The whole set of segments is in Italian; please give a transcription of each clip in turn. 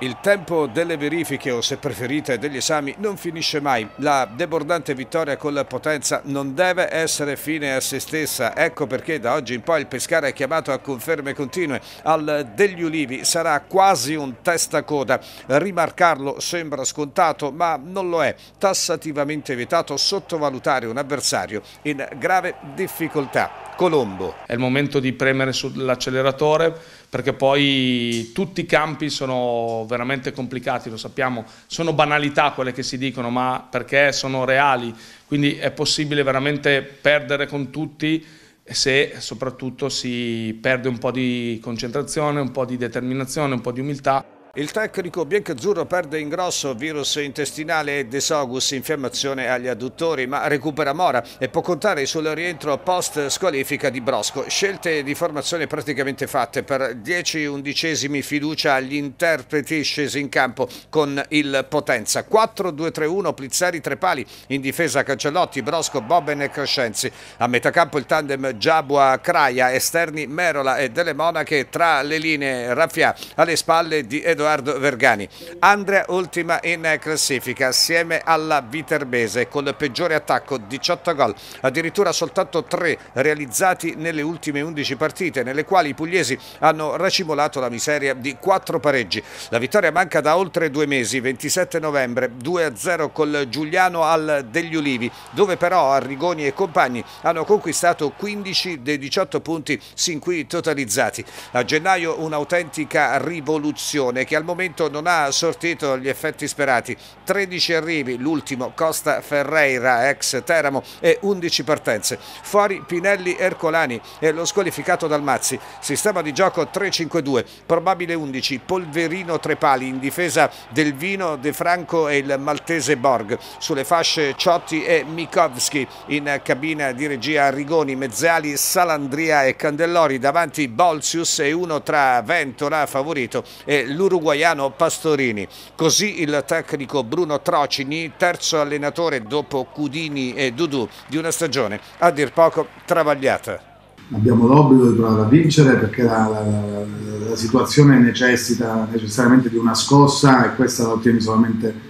Il tempo delle verifiche o se preferite degli esami non finisce mai. La debordante vittoria con la Potenza non deve essere fine a se stessa. Ecco perché da oggi in poi il Pescara è chiamato a conferme continue. Al degli Ulivi sarà quasi un testacoda. Rimarcarlo sembra scontato ma non lo è. Tassativamente vietato sottovalutare un avversario in grave difficoltà. Colombo. È il momento di premere sull'acceleratore perché poi tutti i campi sono veramente complicati, lo sappiamo, sono banalità quelle che si dicono, ma perché sono reali, quindi è possibile veramente perdere con tutti se soprattutto si perde un po' di concentrazione, un po' di determinazione, un po' di umiltà. Il tecnico biancazzurro perde in grosso virus intestinale e desogus, infiammazione agli adduttori, ma recupera Mora e può contare sul rientro post squalifica di Brosco. Scelte di formazione praticamente fatte per 10 undicesimi fiducia agli interpreti scesi in campo con il Potenza. 4-2-3-1 Plizzeri tre pali, in difesa Cancellotti, Brosco, Boben e Crescenzi. A metà campo il tandem Giabua-Craia, esterni Merola e Delle Monache tra le linee Raffia alle spalle di Ed Edoardo Vergani. Andrea ultima in classifica assieme alla Viterbese col peggiore attacco 18 gol, addirittura soltanto 3 realizzati nelle ultime 11 partite nelle quali i pugliesi hanno racimolato la miseria di 4 pareggi. La vittoria manca da oltre due mesi, 27 novembre 2-0 col Giuliano al degli Ulivi dove però Arrigoni e compagni hanno conquistato 15 dei 18 punti sin qui totalizzati. A gennaio un'autentica rivoluzione che al momento non ha sortito gli effetti sperati. 13 arrivi, l'ultimo Costa Ferreira, ex Teramo, e 11 partenze. Fuori Pinelli Ercolani e lo squalificato dal Mazzi. Sistema di gioco 3-5-2, probabile 11, Polverino Trepali in difesa del Vino, De Franco e il maltese Borg. Sulle fasce Ciotti e Mikovski in cabina di regia Rigoni, Mezzali, Salandria e Candellori. Davanti Bolsius e uno tra Ventola favorito e l'Uruguay l'uruguaiano Pastorini. Così il tecnico Bruno Trocini, terzo allenatore dopo Cudini e Dudu di una stagione a dir poco travagliata. Abbiamo l'obbligo di provare a vincere perché la, la, la, situazione necessita necessariamente di una scossa e questa la ottieni solamente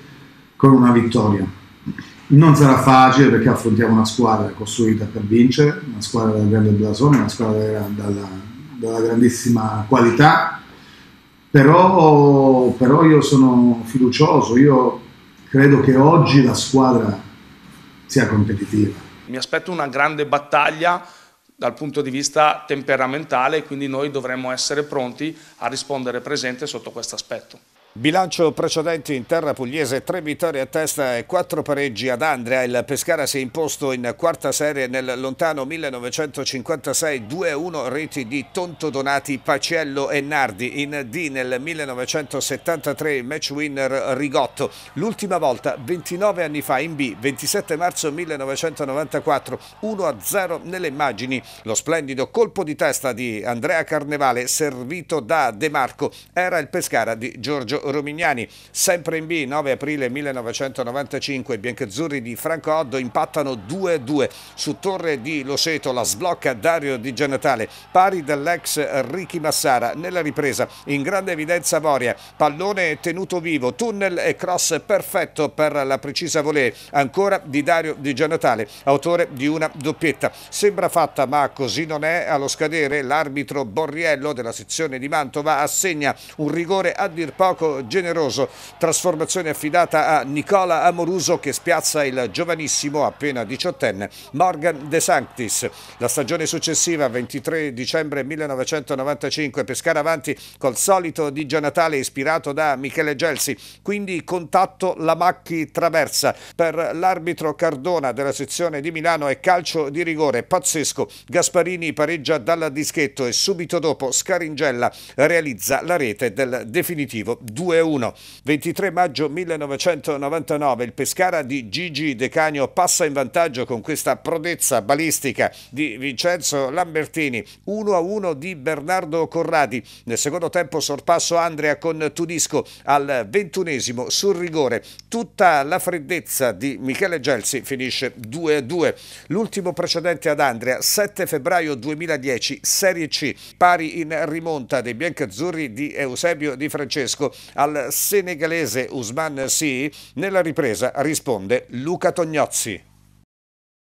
con una vittoria. Non sarà facile perché affrontiamo una squadra costruita per vincere, una squadra dal grande blasone, una squadra dalla, dalla grandissima qualità, però, però io sono fiducioso, io credo che oggi la squadra sia competitiva. Mi aspetto una grande battaglia dal punto di vista temperamentale, quindi noi dovremmo essere pronti a rispondere presente sotto questo aspetto. Bilancio precedente in terra pugliese, tre vittorie a testa e quattro pareggi ad Andrea. Il Pescara si è imposto in quarta serie nel lontano 1956, 2-1 reti di Tonto Donati, Pacello e Nardi. In D nel 1973 match winner Rigotto. L'ultima volta 29 anni fa in B, 27 marzo 1994, 1-0 nelle immagini. Lo splendido colpo di testa di Andrea Carnevale servito da De Marco era il Pescara di Giorgio Romignani, sempre in B, 9 aprile 1995, i biancazzurri di Franco Oddo impattano 2-2 su Torre di Loseto, la sblocca Dario Di Gianatale, pari dall'ex Ricky Massara, nella ripresa in grande evidenza Moria, pallone tenuto vivo, tunnel e cross perfetto per la precisa volée, ancora di Dario Di Gianatale, autore di una doppietta. Sembra fatta ma così non è, allo scadere l'arbitro Borriello della sezione di Mantova assegna un rigore a dir poco Generoso, trasformazione affidata a Nicola Amoruso che spiazza il giovanissimo appena diciottenne Morgan De Sanctis. La stagione successiva, 23 dicembre 1995, Pescara avanti col solito Di Gianatale ispirato da Michele Gelsi, quindi contatto la Macchi Traversa per l'arbitro Cardona della sezione di Milano e calcio di rigore pazzesco. Gasparini pareggia dal dischetto e subito dopo Scaringella realizza la rete del definitivo 2 2-1. 23 maggio 1999 il Pescara di Gigi De Canio passa in vantaggio con questa prodezza balistica di Vincenzo Lambertini. 1-1 di Bernardo Corradi. Nel secondo tempo sorpasso Andrea con Tudisco al ventunesimo sul rigore. Tutta la freddezza di Michele Gelsi finisce 2-2. L'ultimo precedente ad Andrea, 7 febbraio 2010, Serie C, pari in rimonta dei biancazzurri di Eusebio Di Francesco al senegalese Usman Si, nella ripresa risponde Luca Tognozzi.